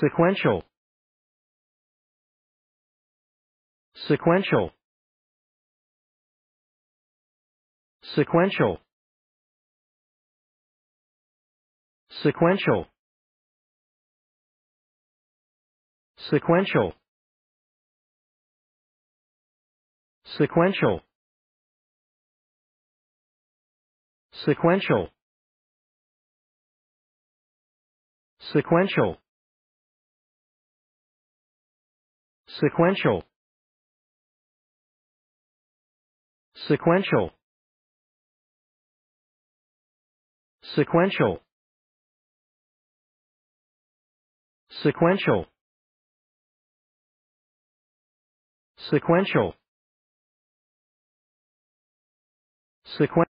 sequential sequential sequential sequential sequential sequential sequential sequential sequential sequential sequential sequential sequential sequential